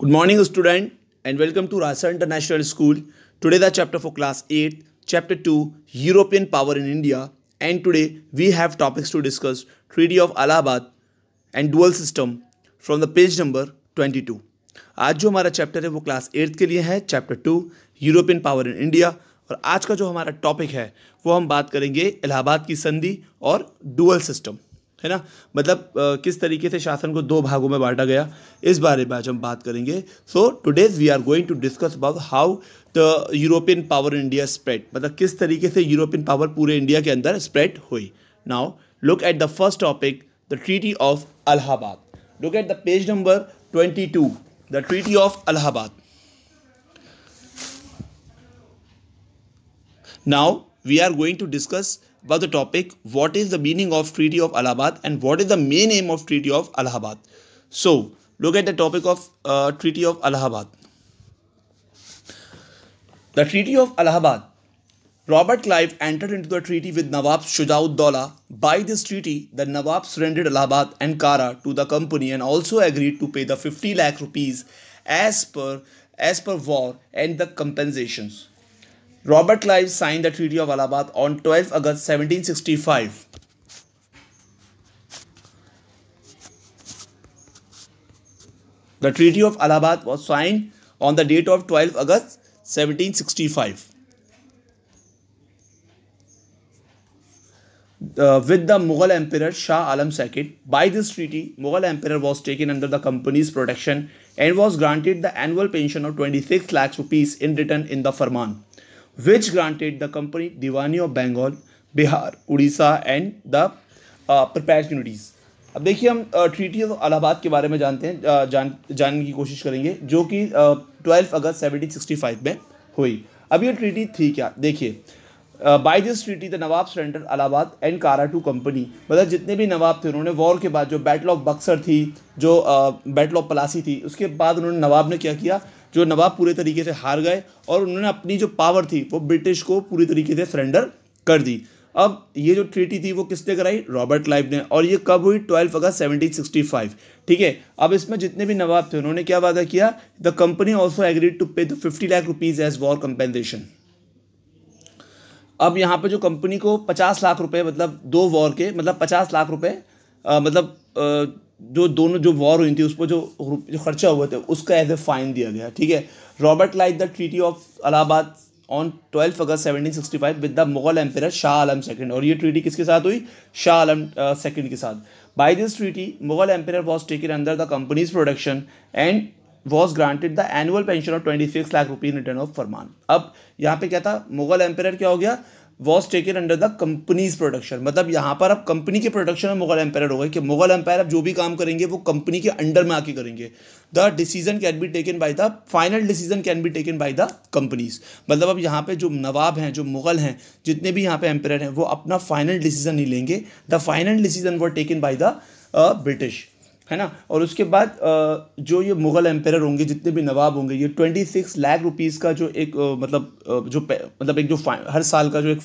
Good morning student and welcome to Rasa international school today the chapter for class eight chapter two European power in India and today we have topics to discuss treaty of Allahabad and dual system from the page number twenty two आज जो हमारा chapter है वो class eighth के लिए है chapter two European power in India और आज का जो हमारा टॉपिक है वो हम बात करेंगे इलाहाबाद की संधि और डुअल सिस्टम है ना मतलब किस तरीके से शासन को दो भागों में बांटा गया इस बारे में आज हम बात करेंगे so today's we are going to discuss about how the European power India spread मतलब किस तरीके से यूरोपियन पावर पूरे इंडिया के अंदर स्प्रेड हुई now look at the first topic the treaty of Allahabad look at the page number twenty two the treaty of Allahabad now we are going to discuss about the topic what is the meaning of treaty of allahabad and what is the main aim of treaty of allahabad so look at the topic of uh, treaty of allahabad the treaty of allahabad robert clive entered into the treaty with nawab shujaud-dowla by this treaty the nawab surrendered allahabad and kara to the company and also agreed to pay the 50 lakh rupees as per as per war and the compensations Robert Clive signed the Treaty of Allahabad on 12 August 1765. The Treaty of Allahabad was signed on the date of 12 August 1765. Uh, with the Mughal Emperor Shah Alam II. By this treaty, Mughal Emperor was taken under the company's protection and was granted the annual pension of 26 lakhs rupees in return in the Farman. which granted the company Diwani of Bengal, Bihar, Odisha and the uh, perpetuities. अब देखिए हम treaty of Allahabad के बारे में जानते हैं uh, जान जानने की कोशिश करेंगे जो कि twelve uh, August seventeen sixty five में हुई अब ये ट्रीटी थी क्या देखिए by this treaty the Nawab surrender Allahabad and Kara to company मतलब जितने भी नवाब थे उन्होंने वॉर के बाद जो बैटल ऑफ बक्सर थी जो बैटल ऑफ पलासी थी उसके बाद उन्होंने नवाब ने क्या किया जो नवाब पूरे तरीके से हार गए और उन्होंने अपनी जो पावर थी वो ब्रिटिश को पूरी तरीके से सरेंडर कर दी अब ये जो ट्रीटी थी वो किसने कराई रॉबर्ट लाइव ने और ये कब हुई twelve August seventeen sixty five ठीक है अब इसमें जितने भी नवाब थे उन्होंने क्या वादा किया the company also agreed to pay the fifty lakh rupees as war compensation अब यहाँ पे जो कंपनी को पचास लाख रुपए मतलब दो वॉर के मतलब पचास लाख रुपए मतलब आ, जो दोनों जो वॉर हुई थी उस पर जो जो खर्चा हुआ था उसका एज ए फाइन दिया गया ठीक है Robert like the treaty of Allahabad on twelfth August five with the Mughal empire Shah Alam second और ये ट्रीटी किसके साथ हुई शाह आलम सेकंड के साथ by this treaty Mughal empire was taken under the company's production and was granted the annual pension of twenty six lakh rupees return of farman अब यहाँ पे क्या था मुगल एम्पायर क्या हो गया was taken under the company's production मतलब यहाँ पर अब कंपनी के प्रोडक्शन में मुगल एम्पायर हो गए कि मुगल एम्पायर अब जो भी काम करेंगे वो कंपनी के अंडर में आके करेंगे the decision can be taken by the final decision can be taken by the company's मतलब अब यहाँ पे जो नवाब हैं जो मुगल हैं जितने भी यहाँ पे एम्पायर हैं वो अपना फाइनल डिसीजन ही लेंगे the final decision were taken by the British है ना और उसके बाद जो ये मुग़ल एम्पेयर होंगे जितने भी नवाब होंगे ये ट्वेंटी सिक्स लाख रुपीज़ का जो एक मतलब जो मतलब एक जो हर साल का जो एक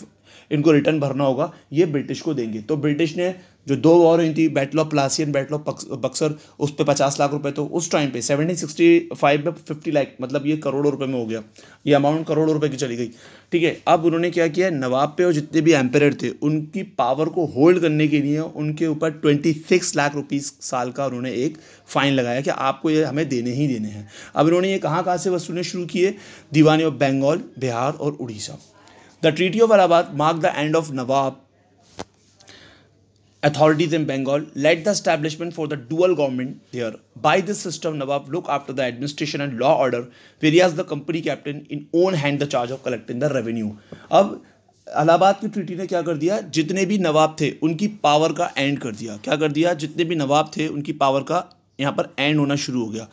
इनको रिटर्न भरना होगा ये ब्रिटिश को देंगे तो ब्रिटिश ने जो दो वॉर हुई थी battle of Plassey battle of Buxar उस पर पचास लाख रुपए तो उस टाइम पे सेवनटीन सिक्सटी फाइव में फिफ्टी लाख मतलब ये करोड़ों रुपए में हो गया ये अमाउंट करोड़ों रुपए की चली गई ठीक है अब उन्होंने क्या किया नवाब पे और जितने भी एम्पेयर थे उनकी पावर को होल्ड करने के लिए उनके ऊपर ट्वेंटी सिक्स लाख रुपीज़ साल का उन्होंने एक फ़ाइन लगाया कि आपको ये हमें देने ही देने हैं अब इन्होंने ये कहाँ कहाँ से वसूलने शुरू किए दीवानी ऑफ बंगाल बिहार और Orissa the treaty of Allahabad mark the end of Nawab authorities in Bengal let the establishment for the dual government there by this system Nawab look after the administration and law order were whereas the company captain in own hand the charge of collecting the revenue अब अलाहाबाद की treaty ने क्या कर दिया जितने भी नवाब थे उनकी पावर का एंड कर दिया क्या कर दिया जितने भी नवाब थे उनकी पावर का यहाँ पर एंड होना शुरू हो गया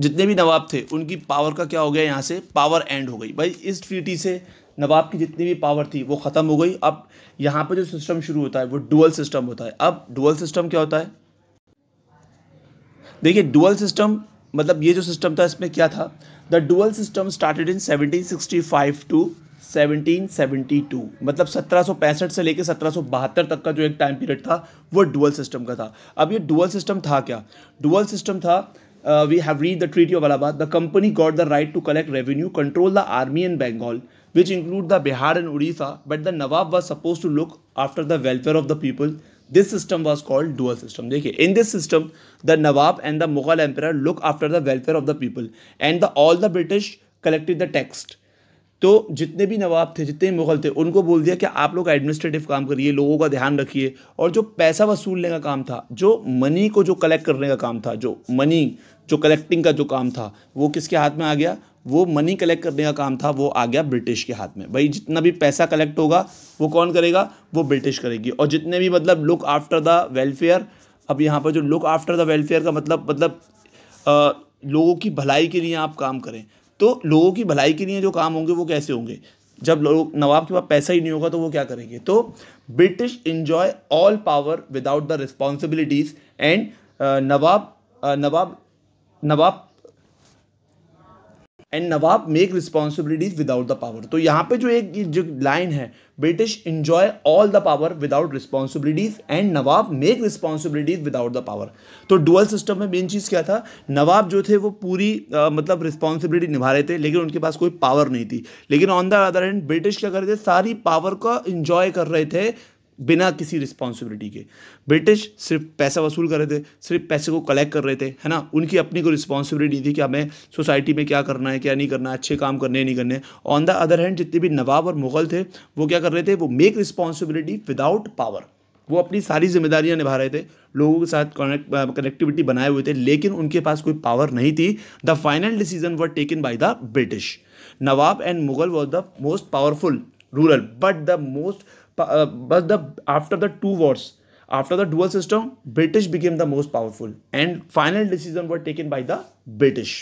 जितने भी नवाब थे उनकी पावर का क्या हो गया यहाँ से पावर एंड हो गई भाई इस ट्रीटी से नवाब की जितनी भी पावर थी वो ख़त्म हो गई अब यहाँ पर जो सिस्टम शुरू होता है वो डुअल सिस्टम होता है अब डुअल सिस्टम क्या होता है देखिए डुअल सिस्टम मतलब ये जो सिस्टम था इसमें क्या था the dual system started in 1765 to 1772 मतलब 1765 से लेकर 1772 तक का जो एक टाइम पीरियड था वो डुअल सिस्टम का था अब ये डुअल सिस्टम था क्या डुअल सिस्टम था uh, we have read the Treaty of Allahabad, the company got the right to collect revenue, control the army in Bengal, which include the Bihar and Odisha, but the Nawab was supposed to look after the welfare of the people. This system was called dual system. Dekhe, in this system, the Nawab and the Mughal emperor look after the welfare of the people and the, all the British collected the tax. तो जितने भी नवाब थे जितने भी मुग़ल थे उनको बोल दिया कि आप लोग एडमिनिस्ट्रेटिव काम करिए लोगों का ध्यान रखिए और जो पैसा वसूलने का काम था जो मनी को जो कलेक्ट करने का काम था जो मनी जो कलेक्टिंग का जो काम था वो किसके हाथ में आ गया वो मनी कलेक्ट करने का काम था वो आ गया ब्रिटिश के हाथ में भाई जितना भी पैसा कलेक्ट होगा वो कौन करेगा वो ब्रिटिश करेगी और जितने भी मतलब लुक आफ्टर द वेलफेयर अब यहाँ पर जो लुक आफ्टर द वेलफेयर का मतलब मतलब आ, लोगों की भलाई के लिए आप काम करें तो लोगों की भलाई के लिए जो काम होंगे वो कैसे होंगे जब लोग नवाब के पास पैसा ही नहीं होगा तो वो क्या करेंगे तो British enjoy all power without the responsibilities and Nawab Nawab Nawab and Nawab make responsibilities without the power तो यहाँ पे जो एक जो लाइन है British enjoy all the power without responsibilities and Nawab make responsibilities without the power तो डुअल सिस्टम में मेन चीज़ क्या था नवाब जो थे वो पूरी आ, मतलब रिस्पॉन्सिबिलिटी निभा रहे थे लेकिन उनके पास कोई पावर नहीं थी लेकिन on the other end British क्या कर रहे थे सारी पावर का इंजॉय कर रहे थे बिना किसी रिस्पॉन्सिबिलिटी के ब्रिटिश सिर्फ पैसा वसूल कर रहे थे सिर्फ पैसे को कलेक्ट कर रहे थे है ना उनकी अपनी कोई रिस्पॉन्सिबिलिटी नहीं थी कि हमें सोसाइटी में क्या करना है क्या नहीं करना है अच्छे काम करने नहीं करने ऑन द अदर हैंड जितने भी नवाब और मुगल थे वो क्या कर रहे थे वो मेक रिस्पॉन्सिबिलिटी विदाउट पावर वो अपनी सारी जिम्मेदारियां निभा रहे थे लोगों के साथ कनेक्टिविटी बनाए हुए थे लेकिन उनके पास कोई पावर नहीं थी the final decision were taken by the British Nawab and Mughal was the most powerful rural but the most bus the after the two wars after the dual system British became the most powerful and final decision were taken by the British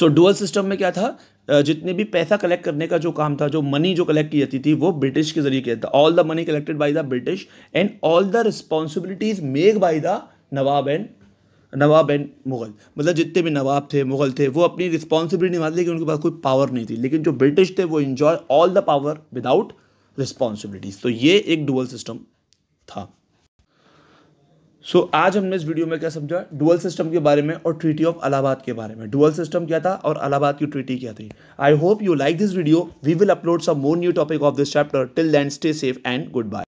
so dual system में क्या था uh, जितने भी पैसा collect करने का जो काम था जो मनी जो कलेक्ट की जाती थी वो ब्रिटिश के जरिए किया था all the money collected by the British and all the responsibilities make by the Nawab and Nawab and Mughal मतलब जितने भी नवाब थे मुगल थे वो अपनी रिस्पॉन्सिबिलिटी निभाते कि उनके पास कोई पावर नहीं थी लेकिन जो ब्रिटिश थे वो enjoy all the power without responsibilities तो ये एक डुअल सिस्टम था सो so, आज हमने इस वीडियो में क्या समझा डुअल सिस्टम के बारे में और ट्रीटी ऑफ अलाहाबाद के बारे में डुअल सिस्टम क्या था और अलाहाबाद की ट्रीटी क्या थी I hope you like this video we will upload some more new topic of this chapter till then stay safe and good bye